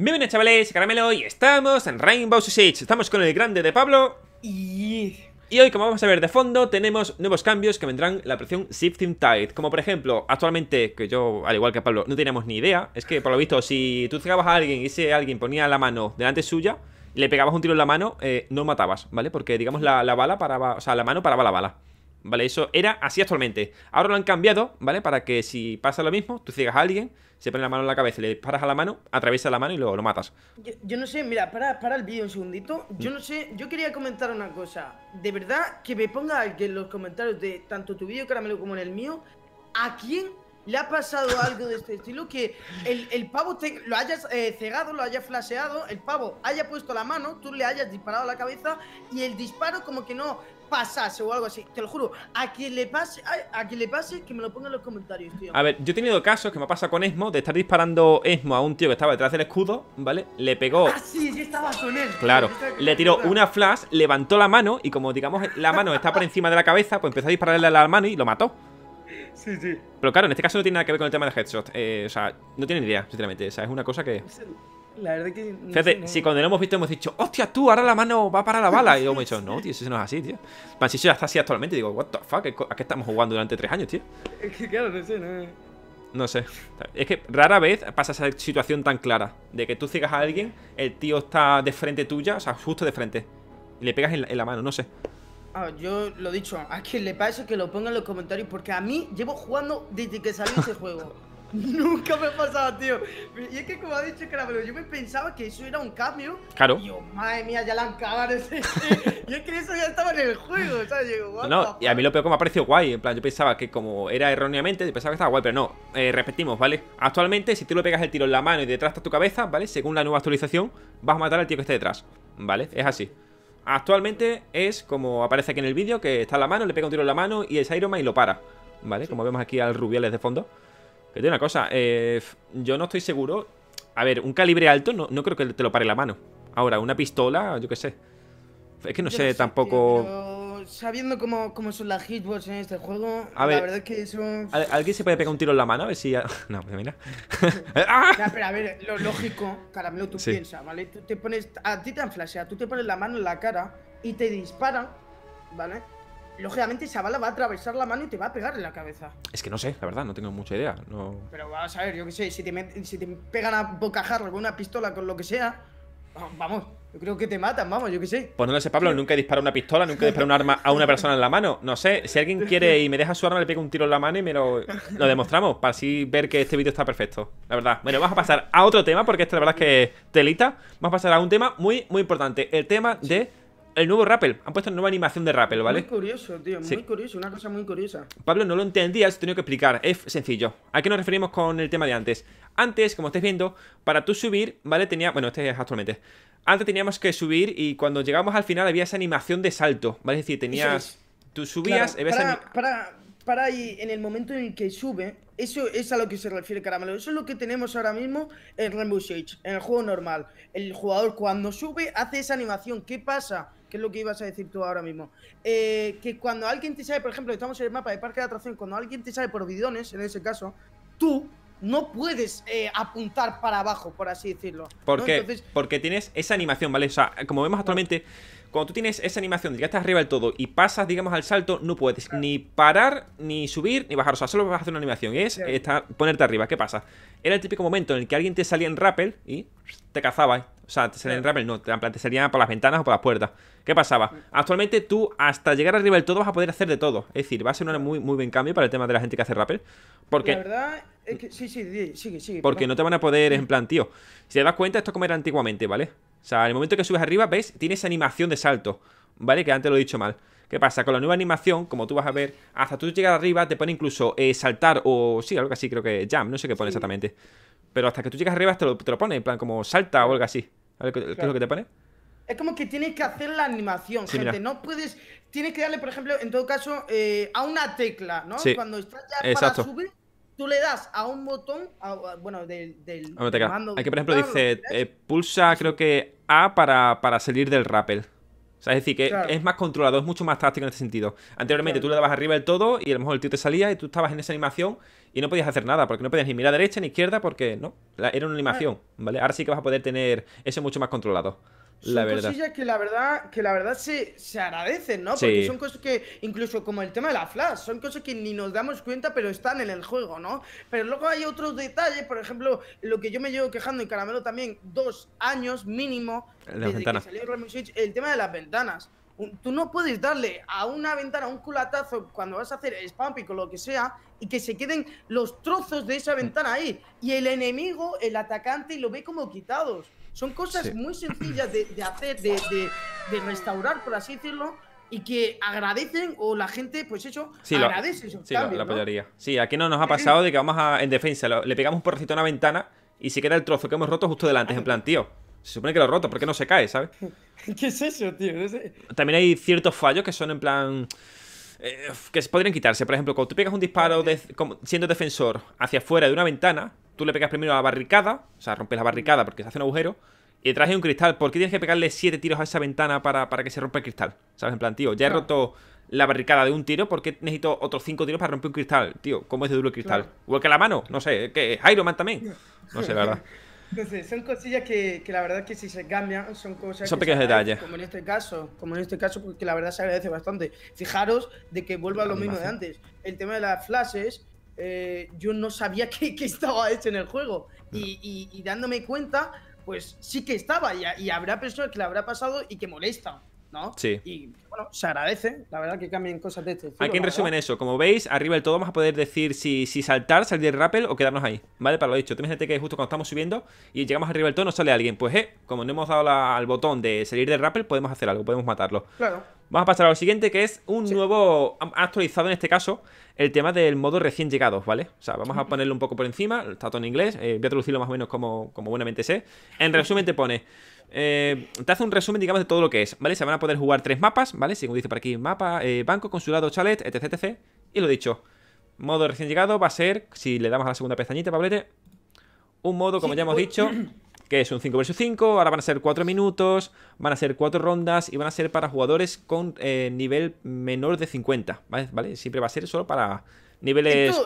Bienvenidos chavales, Caramelo y estamos en Rainbow Six Estamos con el grande de Pablo y... hoy como vamos a ver de fondo tenemos nuevos cambios que vendrán la presión Shifting Tide Como por ejemplo, actualmente, que yo al igual que Pablo no teníamos ni idea Es que por lo visto si tú cegabas a alguien y si alguien ponía la mano delante suya le pegabas un tiro en la mano, eh, no matabas, ¿vale? Porque digamos la, bala paraba, o sea la mano paraba la bala ¿Vale? Eso era así actualmente Ahora lo han cambiado, ¿vale? Para que si pasa lo mismo, tú ciegas a alguien se pone la mano en la cabeza, le disparas a la mano, atraviesa la mano y luego lo matas. Yo, no sé, mira, para, para el vídeo un segundito. Yo mm. no sé, yo quería comentar una cosa. De verdad, que me ponga en los comentarios de tanto tu vídeo, Caramelo, como en el mío, ¿a quién le ha pasado algo de este estilo que el, pavo te, lo hayas eh, cegado, lo hayas flasheado, el pavo haya puesto la mano, tú le hayas disparado a la cabeza y el disparo como que no pasase o algo así. Te lo juro, a quien le pase, a, que quien le pase, que me lo ponga en los comentarios, tío. A ver, yo he tenido casos que me ha pasado con Esmo, de estar disparando Esmo a un tío que estaba detrás del escudo, ¿vale? Le pegó. Ah, sí, sí estaba con él. Claro. Le tiró una flash, levantó la mano y como digamos la mano está por encima de la cabeza, pues empezó a dispararle a la mano y lo mató. Sí, sí. Pero claro, en este caso no tiene nada que ver con el tema de headshot. Eh, o sea, no tiene ni idea, sinceramente. O sea, es una cosa que la verdad que. Fíjate, si cuando lo hemos visto hemos dicho, hostia, tú, ahora la mano va para la bala. Y luego hemos dicho, no, tío, eso no es así, tío. si eso ya está así actualmente, digo, what the fuck, ¿a qué estamos jugando durante tres años, tío? Es que claro, no sé, no. No sé. Es que rara vez pasa esa situación tan clara. De que tú ciegas a alguien, el tío está de frente tuya, o sea, justo de frente. Y le pegas en la, mano, no sé. Ah, yo lo he dicho, a quien le pase que lo ponga en los comentarios, porque a mí llevo jugando desde que salió ese juego. Nunca me ha pasado, tío. Y es que como ha dicho Caramelo, yo me pensaba que eso era un cambio. Claro. Y madre mía, ya la han cagado. Ese... y es que eso ya estaba en el juego, ¿sabes? no, y a mí lo peor que me ha parecido guay. En plan, yo pensaba que como era erróneamente, pensaba que estaba guay, pero no. Eh, repetimos, ¿vale? Actualmente, si tú le pegas el tiro en la mano y detrás está tu cabeza, ¿vale? Según la nueva actualización, vas a matar al tío que esté detrás. ¿Vale? Es así. Actualmente es como aparece aquí en el vídeo, que está en la mano, le pega un tiro en la mano y es Iron y lo para. ¿Vale? Como vemos aquí al Rubiales de fondo. Que tiene una cosa, eh, yo no estoy seguro. A ver, un calibre alto no, no creo que te lo pare la mano. Ahora, una pistola, yo qué sé. Es que no sé, tampoco. sabiendo cómo, son las hitbox en este juego, la verdad es que eso. ¿Alguien se puede pegar un tiro en la mano? A ver si. No, pues mira. ¡Ah! pero a ver, lo lógico, caramelo, tú piensas, ¿vale? Tú te pones. A ti te han flasheado, tú te pones la mano en la cara y te disparan, ¿vale? lógicamente esa bala va a atravesar la mano y te va a pegar en la cabeza. Es que no sé, la verdad, no tengo mucha idea. Pero vamos a ver, yo qué sé, si te, pegan a bocajarro con una pistola, con lo que sea, vamos, yo creo que te matan, vamos, yo qué sé. Pues no lo sé, Pablo, nunca he disparado una pistola, nunca he disparado un arma a una persona en la mano. No sé, si alguien quiere y me deja su arma, le pego un tiro en la mano y me lo, lo demostramos, para así ver que este vídeo está perfecto, la verdad. Bueno, vamos a pasar a otro tema, porque este la verdad es que telita. Vamos a pasar a un tema muy, muy importante, el tema de el nuevo Rappel. Han puesto nueva animación de Rappel, ¿vale? Muy curioso, tío. Muy curioso. Una cosa muy curiosa. Pablo, no lo entendías, he tenido que explicar. Es sencillo. ¿A qué nos referimos con el tema de antes? Antes, como estáis viendo, para tú subir, ¿vale? Tenía... Bueno, este es actualmente. Antes teníamos que subir y cuando llegamos al final había esa animación de salto, ¿vale? Es decir, tenías... Tú subías... para para y en el momento en el que sube, eso es a lo que se refiere Caramelo. Eso es lo que tenemos ahora mismo en Rainbow Six, en el juego normal. El jugador cuando sube hace esa animación. ¿Qué pasa? ¿Qué es lo que ibas a decir tú ahora mismo? Eh, que cuando alguien te sale, por ejemplo, estamos en el mapa de parque de atracción, cuando alguien te sale por bidones, en ese caso, tú no puedes eh, apuntar para abajo, por así decirlo. ¿Por qué? Porque tienes esa animación, ¿vale? O sea, como vemos actualmente cuando tú tienes esa animación de que estás arriba del todo y pasas, digamos, al salto, no puedes ni parar, ni subir, ni bajar. O sea, solo vas a hacer una animación. Y es estar, ponerte arriba. ¿Qué pasa? Era el típico momento en el que alguien te salía en rappel y te cazaba. O sea, te salía en rappel, no, te, te salía por las ventanas o por las puertas. ¿Qué pasaba? Actualmente tú, hasta llegar arriba del todo, vas a poder hacer de todo. Es decir, va a ser un muy, muy buen cambio para el tema de la gente que hace rappel. Porque... La verdad es que... Sí, sí, sigue, sigue. Porque no te van a poder, en plan, tío. Si te das cuenta, esto es como era antiguamente, ¿vale? O sea, en el momento que subes arriba, ¿ves? tienes esa animación de salto, ¿vale? Que antes lo he dicho mal. ¿Qué pasa? Con la nueva animación, como tú vas a ver, hasta tú llegas arriba te pone incluso eh, saltar o... Sí, algo así, creo que jam, no sé qué pone exactamente. Pero hasta que tú llegas arriba te lo, pone, en plan como salta o algo así. ¿Qué, es lo que te pone? Es como que tienes que hacer la animación, gente. No puedes... Tienes que darle, por ejemplo, en todo caso, eh, a una tecla, ¿no? Sí. Cuando estás ya para subir, tú le das a un botón, bueno, del... del a una Aquí, por ejemplo, dice, eh, pulsa, creo que a para, salir del rappel. O es decir, que es más controlado, es mucho más táctico en este sentido. Anteriormente tú le dabas arriba del todo y a lo mejor el tío te salía y tú estabas en esa animación y no podías hacer nada, porque no podías ni mirar a derecha ni izquierda porque no, era una animación, ¿vale? Ahora sí que vas a poder tener eso mucho más controlado la son verdad. cosillas que la verdad, que la verdad se, se agradecen, ¿no? Porque son cosas que, incluso como el tema de la flash, son cosas que ni nos damos cuenta, pero están en el juego, ¿no? Pero luego hay otros detalles, por ejemplo, lo que yo me llevo quejando en Caramelo también, dos años mínimo desde que salió el tema de las ventanas. Tú no puedes darle a una ventana un culatazo cuando vas a hacer spam o lo que sea y que se queden los trozos de esa ventana ahí. Y el enemigo, el atacante, lo ve como quitados. Son cosas muy sencillas de, hacer, de, restaurar, por así decirlo, y que agradecen o la gente, pues eso, agradece. sí, la mayoría. Sí, aquí no nos ha pasado de que vamos a, en defensa, le pegamos un porrecito a una ventana y se queda el trozo que hemos roto justo delante, en plan, tío. Se supone que lo he roto, ¿por qué no se cae, sabes? ¿Qué es eso, tío? También hay ciertos fallos que son en plan. Eh, que podrían quitarse. Por ejemplo, cuando tú pegas un disparo siendo defensor hacia afuera de una ventana, tú le pegas primero a la barricada, o sea, rompes la barricada porque se hace un agujero, y detrás hay un cristal. ¿Por qué tienes que pegarle siete tiros a esa ventana para, para que se rompa el cristal? ¿Sabes? En plan, tío, ya he roto la barricada de un tiro, ¿por qué necesito otros cinco tiros para romper un cristal? Tío, ¿cómo es de duro el cristal? la mano? No sé, que Iron Man también. No sé, la verdad. Entonces, son cosillas que, la verdad que si se cambian son cosas... Son que pequeños detalles. Como en este caso, como en este caso, porque la verdad se agradece bastante. Fijaros de que vuelva lo mismo de antes. El tema de las flashes eh, yo no sabía que, estaba hecho en el juego. Y, dándome cuenta, pues sí que estaba. Y, y, habrá personas que le habrá pasado y que molesta. ¿no? Sí. Y bueno, se agradece, la verdad, que cambien cosas de este Aquí en resumen eso, como veis, arriba del todo vamos a poder decir si, saltar, salir del rappel o quedarnos ahí, ¿vale? Para lo dicho, imagínate que justo cuando estamos subiendo y llegamos arriba del todo no sale alguien, pues eh, como no hemos dado al botón de salir del rappel, podemos hacer algo, podemos matarlo. Claro. Vamos a pasar a lo siguiente, que es un nuevo, actualizado en este caso, el tema del modo recién llegado, ¿vale? O sea, vamos a ponerlo un poco por encima, está todo en inglés, eh, voy a traducirlo más o menos como, como buenamente sé. En resumen te pone, eh, te hace un resumen, digamos, de todo lo que es, ¿vale? Se van a poder jugar tres mapas, ¿vale? Según dice por aquí, mapa, eh, banco, consulado, chalet, etc, etc. Y lo dicho, modo recién llegado va a ser, si le damos a la segunda pestañita, Pablete, un modo, como ya hemos dicho... que es un 5 vs 5, ahora van a ser 4 minutos, van a ser 4 rondas y van a ser para jugadores con eh, nivel menor de 50, ¿vale? Siempre va a ser solo para niveles...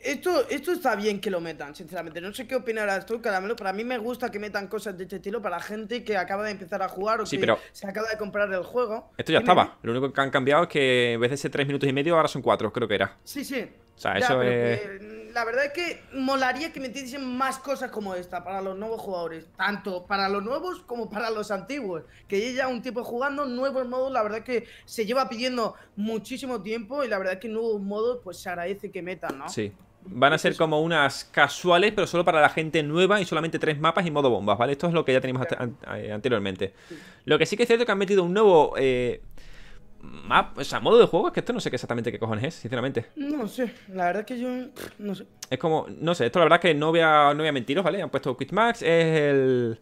Esto, esto, está bien que lo metan, sinceramente. No sé qué opinarás tú, Caramelo, Para para mí me gusta que metan cosas de este estilo para gente que acaba de empezar a jugar o que se acaba de comprar el juego. Esto ya estaba, lo único que han cambiado es que en vez de ser 3 minutos y medio ahora son 4, creo que era. Sí, sí la verdad es que molaría que metiesen más cosas como esta para los nuevos jugadores, tanto para los nuevos como para los antiguos, que ya un tipo jugando nuevos modos, la verdad es que se lleva pidiendo muchísimo tiempo y la verdad es que nuevos modos pues se agradece que metan, ¿no? Sí. Van a ser como unas casuales, pero solo para la gente nueva y solamente tres mapas y modo bombas, ¿vale? Esto es lo que ya teníamos eh, anteriormente. Lo que sí que es cierto es que han metido un nuevo... Eh, Map, o sea, modo de juego es que esto no sé exactamente qué cojones es, sinceramente. No sé, la verdad es que yo no sé. Es como, no sé, esto la verdad es que no voy a, no mentiros, ¿vale? Han puesto Quick Max, es el...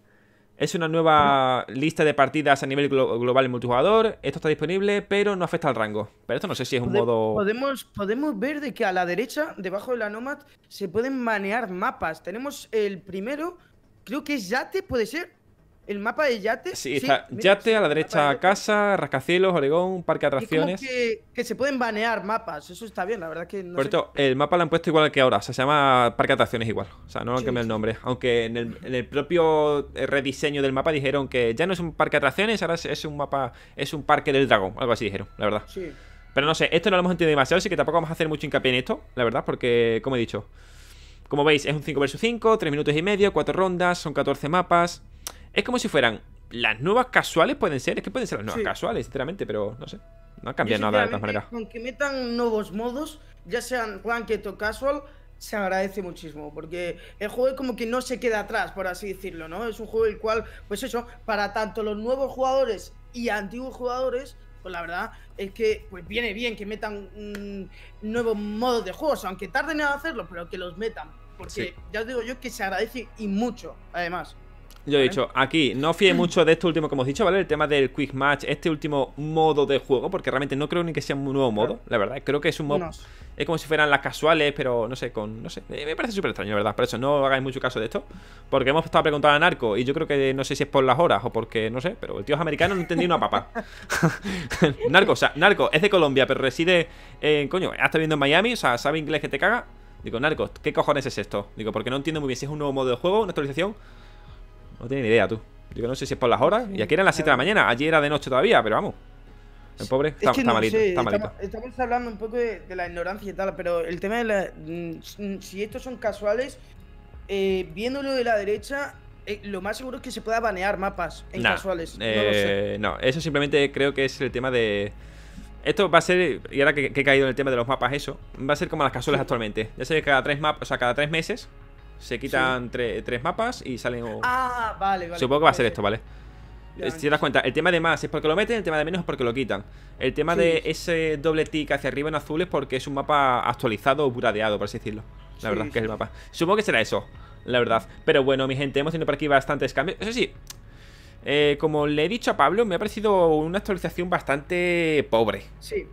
Es una nueva lista de partidas a nivel global en multijugador. Esto está disponible, pero no afecta al rango. Pero esto no sé si es un modo. Podemos, podemos ver de que a la derecha, debajo de la Nomad, se pueden manear mapas. Tenemos el primero, creo que es Yate, puede ser. El mapa de Yate. Sí, está Yate, a la derecha Casa, Rascacielos, Oregón, Parque de Atracciones. que, se pueden banear mapas, eso está bien, la verdad que no. Por cierto, el mapa lo han puesto igual que ahora, o sea, se llama Parque de Atracciones igual, o sea, no han cambiado el nombre. Aunque en el, propio eh, rediseño del mapa dijeron que ya no es un Parque de Atracciones, ahora es un mapa, es un Parque del Dragón, algo así dijeron, la verdad. Sí. Pero no sé, esto no lo hemos entendido demasiado, así que tampoco vamos a hacer mucho hincapié en esto, la verdad, porque, como he dicho, como veis, es un 5 vs 5, 3 minutos y medio, 4 rondas, son 14 mapas. Es como si fueran las nuevas casuales, pueden ser, es que pueden ser las nuevas casuales, sinceramente, pero no sé. No ha cambiado nada de todas maneras. aunque metan nuevos modos, ya sean ranked o casual, se agradece muchísimo, porque el juego como que no se queda atrás, por así decirlo, ¿no? Es un juego el cual, pues eso, para tanto los nuevos jugadores y antiguos jugadores, pues la verdad es que pues viene bien que metan nuevos modos de juegos, aunque tarden en hacerlo, pero que los metan, porque ya os digo yo que se agradece y mucho, además. Yo he dicho, aquí, no fíe mucho de esto último que hemos dicho, ¿vale? El tema del Quick Match, este último modo de juego, porque realmente no creo ni que sea un nuevo modo, la verdad. Creo que es un modo. Es como si fueran las casuales, pero no sé, con. No sé. Eh, me parece súper extraño, verdad. Por eso no hagáis mucho caso de esto. Porque hemos estado preguntando a Narco, y yo creo que no sé si es por las horas o porque, no sé, pero el tío es americano, no entendí una papa. narco, o sea, Narco es de Colombia, pero reside en. Coño, ha viviendo en Miami, o sea, sabe inglés que te caga. Digo, Narco, ¿qué cojones es esto? Digo, porque no entiendo muy bien si es un nuevo modo de juego, una actualización no tiene ni idea, tú. Yo no sé si es por las horas. Y aquí eran las 7 de la mañana. ayer era de noche todavía, pero vamos. El pobre está, malito, Estamos, hablando un poco de, la ignorancia y tal, pero el tema de la, mm, mm, si estos son casuales, eh, viéndolo de la derecha, eh, lo más seguro es que se pueda banear mapas en casuales. no, lo sé. Eh, no, eso simplemente creo que es el tema de... Esto va a ser, y ahora que, he caído en el tema de los mapas, eso, va a ser como las casuales actualmente. Ya sé que cada tres mapas, o sea, cada tres meses se quitan tres mapas y salen. Ah, vale, vale. Supongo que va a ser esto, ¿vale? Eh, si te das cuenta, el tema de más es porque lo meten, el tema de menos es porque lo quitan. El tema de ese doble tick hacia arriba en azul es porque es un mapa actualizado o buradeado, por así decirlo. La verdad, que es el mapa. Supongo que será eso, la verdad. Pero bueno, mi gente, hemos tenido por aquí bastantes cambios. Eso sí, eh, como le he dicho a Pablo, me ha parecido una actualización bastante pobre. Sí.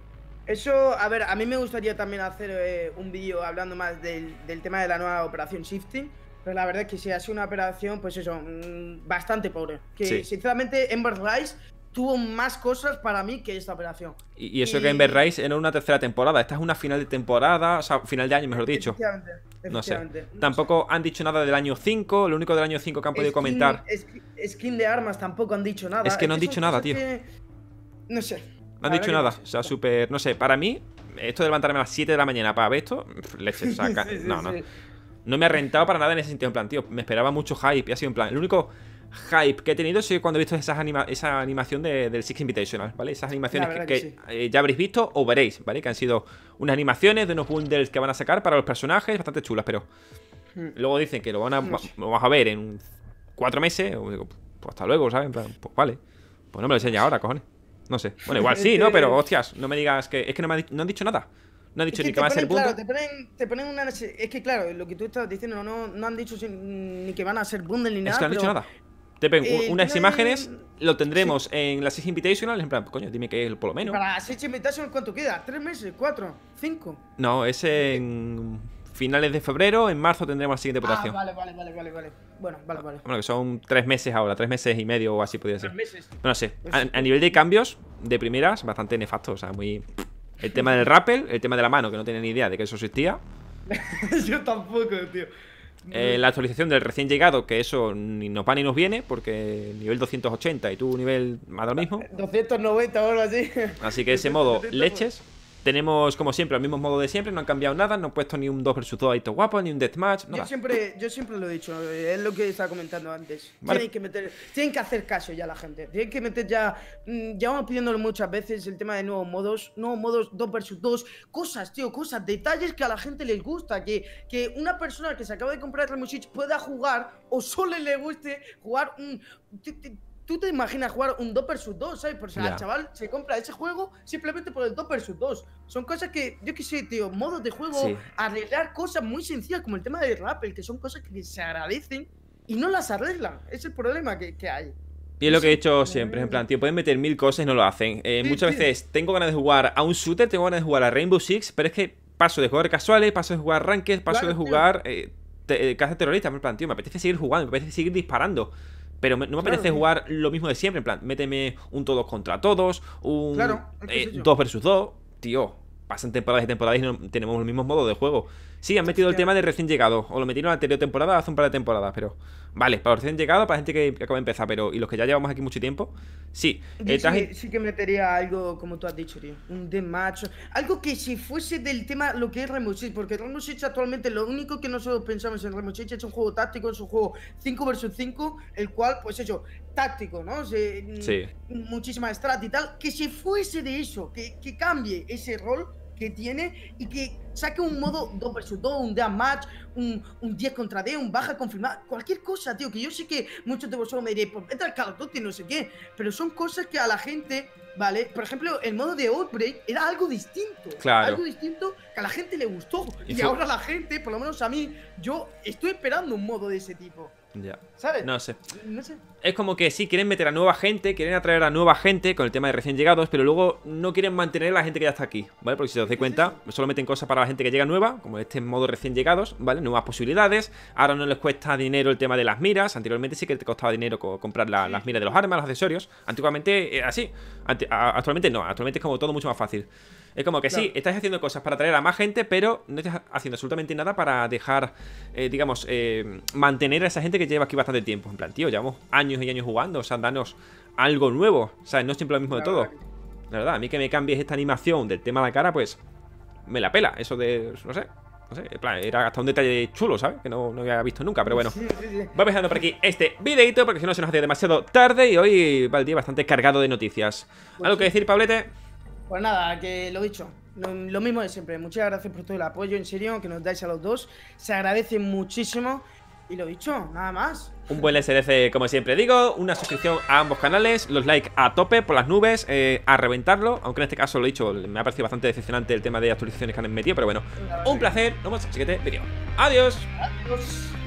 Eso, a ver, a mí me gustaría también hacer eh, un vídeo hablando más del, tema de la nueva operación Shifting, pero la verdad es que si ha sido una operación, pues eso, mm, bastante pobre. Que sinceramente, Ember Rise tuvo más cosas para mí que esta operación. Y, eso que Ember Rise era una tercera temporada, esta es una final de temporada, o sea, final de año, mejor dicho. Efectivamente, efectivamente. No sé. tampoco han dicho nada del año 5, lo único del año 5 que han podido comentar. Skin, de armas tampoco han dicho nada. Es que no han dicho nada, pues tío. No sé. No han dicho nada. O sea, súper. No sé, para mí, esto de levantarme a las 7 de la mañana para ver esto, Leche, saca. no, no. No me ha rentado para nada en ese sentido. En plan, tío, me esperaba mucho hype y ha sido en plan. El único hype que he tenido es cuando he visto esas anima esa animación del Six Invitational, ¿vale? Esas animaciones que, eh, ya habréis visto o veréis, ¿vale? Que han sido unas animaciones de unos bundles que van a sacar para los personajes, bastante chulas, pero hmm. luego dicen que lo van a, a ver en cuatro meses, o digo, pues hasta luego, ¿sabes? pues vale, pues no me lo enseña ahora, cojones. No sé. Bueno, igual sí, ¿no? Pero hostias, no me digas que. Es que no, me han dicho nada. No han dicho ni que va a ser bundle Claro, te ponen, te ponen una. Es que claro, lo que tú estás diciendo, no, no han dicho ni que van a ser bundle ni nada. Es que no han dicho nada. Te ponen eh, unas imágenes, lo tendremos en las 6 Invitational. En plan, coño, dime que es por lo menos. ¿Para las 6 Invitational cuánto queda? ¿Tres meses? ¿Cuatro? ¿Cinco? No, es en finales de febrero, en marzo tendremos la siguiente ah, votación. vale, vale, vale, vale, Bueno, vale, vale. Bueno, que son tres meses ahora, tres meses y medio o así podría ser. Tres meses. No, sé. A, nivel de cambios, de primeras, bastante nefasto. O sea, muy. El tema del rappel, el tema de la mano, que no tenía ni idea de que eso existía. Yo tampoco, tío. Eh, la actualización del recién llegado, que eso ni nos va ni nos viene, porque nivel 280 y tú nivel más lo mismo. 290 o algo así. Así que ese modo, leches. Tenemos, como siempre, el mismo modo de siempre, no han cambiado nada, no han puesto ni un 2 vs 2 ahí guapo, ni un deathmatch, Yo siempre, yo siempre lo he dicho, es lo que estaba comentando antes. Tienen, que meter, tienen que hacer caso ya la gente, tienen que meter ya, mm, ya vamos pidiéndolo muchas veces, el tema de nuevos modos, nuevos modos 2 vs 2, cosas, tío, cosas, detalles que a la gente les gusta, que, que una persona que se acaba de comprar el pueda jugar o solo le guste jugar un tú te imaginas jugar un 2 vs 2, ¿sabes? Por si el chaval se compra ese juego simplemente por el 2 vs 2. Son cosas que, yo qué sé, tío, modos de juego, arreglar cosas muy sencillas como el tema de Rappel, que son cosas que se agradecen y no las arreglan. Es el problema que, hay. Y es lo que he dicho siempre, en plan, tío, pueden meter mil cosas y no lo hacen. Eh, muchas veces tengo ganas de jugar a un shooter, tengo ganas de jugar a Rainbow Six, pero es que paso de jugar casuales, paso de jugar ranked, paso de jugar eh, te, eh, terrorista. En plan, tío, me apetece seguir jugando, me apetece seguir disparando. Pero no me parece jugar lo mismo de siempre. En plan, méteme un todos contra todos, un eh, dos versus dos. Tío, pasan temporadas y temporadas y no tenemos el mismo modo de juego. Sí, han metido el tema de recién llegado. O lo metieron en la anterior temporada, hace un par de temporadas, pero Vale, para recién llegado, para gente que, acaba de empezar, pero ¿y los que ya llevamos aquí mucho tiempo? Sí. Eh, sí, que metería algo, como tú has dicho, tío. Un de macho. Algo que si fuese del tema lo que es Rainbow porque Rainbow actualmente lo único que nosotros pensamos en Rainbow es un juego táctico, es un juego 5 vs 5, el cual, pues eso, táctico, ¿no? sí. Muchísima estrategia y tal. Que si fuese de eso, que, que cambie ese rol tiene y que saque un modo 2 vs 2, un death match, un, 10 contra 10, un baja confirmada, cualquier cosa, tío, que yo sé que muchos de vosotros me diréis, pues entra el y no sé qué, pero son cosas que a la gente, ¿vale? Por ejemplo, el modo de Outbreak era algo distinto, algo distinto que a la gente le gustó y ahora la gente, por lo menos a mí, yo estoy esperando un modo de ese tipo. ¿Sabes? No sé. Es como que sí, quieren meter a nueva gente, quieren atraer a nueva gente con el tema de recién llegados, pero luego no quieren mantener a la gente que ya está aquí, ¿vale? Porque si te das cuenta, solo meten cosas para la gente que llega nueva, como este modo recién llegados, ¿vale? Nuevas posibilidades. Ahora no les cuesta dinero el tema de las miras. Anteriormente sí que te costaba dinero comprar las miras de los armas, los accesorios. Antiguamente así. actualmente no, actualmente es como todo mucho más fácil. Es como que sí, estás haciendo cosas para atraer a más gente, pero no estás haciendo absolutamente nada para dejar, eh, digamos, eh, mantener a esa gente que lleva aquí bastante tiempo. En plan, tío, llevamos años y años jugando, o sea, danos algo nuevo. O sea, no es siempre lo mismo de todo. La verdad, a mí que me cambies esta animación del tema de la cara, pues me la pela. Eso de, no sé, era hasta un detalle chulo, ¿sabes? Que no, había visto nunca, pero bueno voy dejando por aquí este videito Porque si no se nos hace demasiado tarde Y hoy va el día bastante cargado de noticias pues ¿Algo que decir, Pablete? Pues nada, que lo dicho, lo, mismo de siempre. Muchas gracias por todo el apoyo, en serio, que nos dais a los dos. Se agradece muchísimo. Y lo dicho, nada más. Un buen SRC, como siempre digo, una suscripción a ambos canales, los likes a tope por las nubes, eh, a reventarlo, aunque en este caso lo he dicho, me ha parecido bastante decepcionante el tema de actualizaciones que han metido, pero bueno, un placer, nos vemos en el siguiente vídeo. Adiós. Adiós.